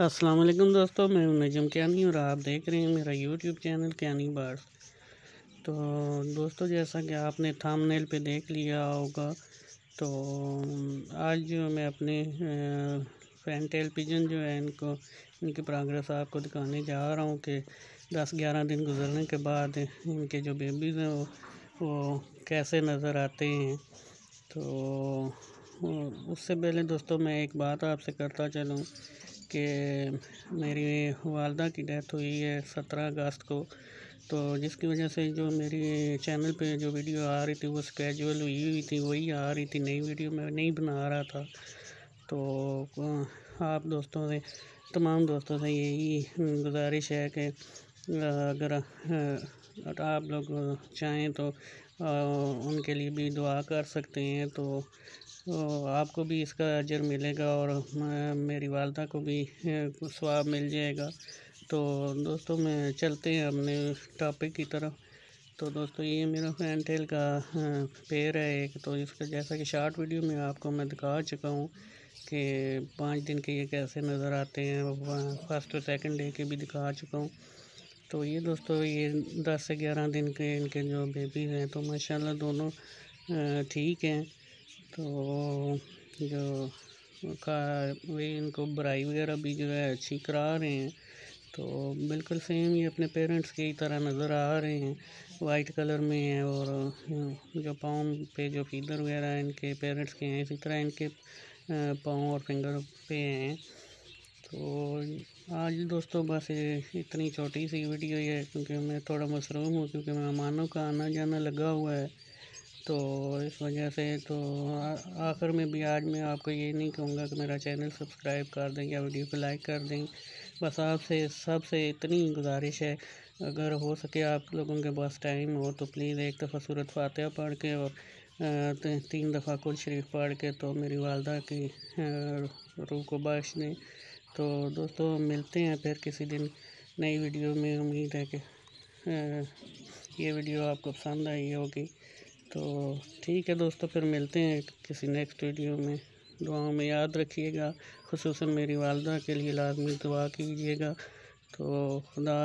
अस्सलाम वालेकुम दोस्तों मैं हूं नजम क्यानी और आप देख रहे हैं मेरा यूट्यूब चैनल कैनी बार्स तो दोस्तों जैसा कि आपने थंबनेल पे देख लिया होगा तो आज जो मैं अपने फैंटेल पिजन जो है इनको इनकी प्रोग्रेस आपको दिखाने जा रहा हूँ कि दस ग्यारह दिन गुजरने के बाद इनके जो बेबीज़ हैं वो, वो कैसे नज़र आते हैं तो उससे पहले दोस्तों मैं एक बात आपसे करता चलूँ कि मेरी वालदा की डेथ हुई है सत्रह अगस्त को तो जिसकी वजह से जो मेरी चैनल पे जो वीडियो आ रही थी वो स्केजुअल हुई हुई थी वही आ रही थी नई वीडियो मैं नहीं बना रहा था तो आप दोस्तों से तमाम दोस्तों से यही गुजारिश है कि अगर आप लोग चाहें तो उनके लिए भी दुआ कर सकते हैं तो तो आपको भी इसका अजर मिलेगा और मेरी वालदा को भी स्वाब मिल जाएगा तो दोस्तों मैं चलते हैं अपने टॉपिक की तरफ तो दोस्तों ये मेरा फैन टेल का पेड़ है एक तो इसका जैसा कि शॉर्ट वीडियो में आपको मैं दिखा चुका हूँ कि पाँच दिन के ये कैसे नज़र आते हैं फर्स्ट और सेकंड डे के भी दिखा चुका हूँ तो ये दोस्तों ये दस से ग्यारह दिन के इनके जो बेबी हैं तो माशाल्लाह दोनों ठीक हैं तो जो का वे इनको बुराई वगैरह भी जो है अच्छी करा रहे हैं तो बिल्कुल सेम ये अपने पेरेंट्स की तरह नज़र आ रहे हैं वाइट कलर में है और जो पाँव पे जो फीदर वगैरह इनके पेरेंट्स के हैं इसी तरह इनके पाँव और फिंगर पे हैं तो आज दोस्तों बस इतनी छोटी सी वीडियो है क्योंकि मैं थोड़ा मसरूम हूँ क्योंकि मेहमानों का आना जाना लगा हुआ है तो इस वजह से तो आखिर में भी आज मैं आपको ये नहीं कहूँगा कि मेरा चैनल सब्सक्राइब कर दें या वीडियो को लाइक कर दें बस आपसे सबसे इतनी गुजारिश है अगर हो सके आप लोगों के पास टाइम हो तो प्लीज़ एक दफ़ा सूरत फातह पढ़ के और तीन दफ़ा कुल शरीफ पढ़ के तो मेरी वालदा की रूह को बख्श दें तो दोस्तों मिलते हैं फिर किसी दिन नई वीडियो में उम्मीद है कि ये वीडियो आपको पसंद आई होगी तो ठीक है दोस्तों फिर मिलते हैं किसी नेक्स्ट वीडियो में दुआओं में याद रखिएगा खसूस मेरी वालदा के लिए लाजमी दुआ कीजिएगा तो खुदा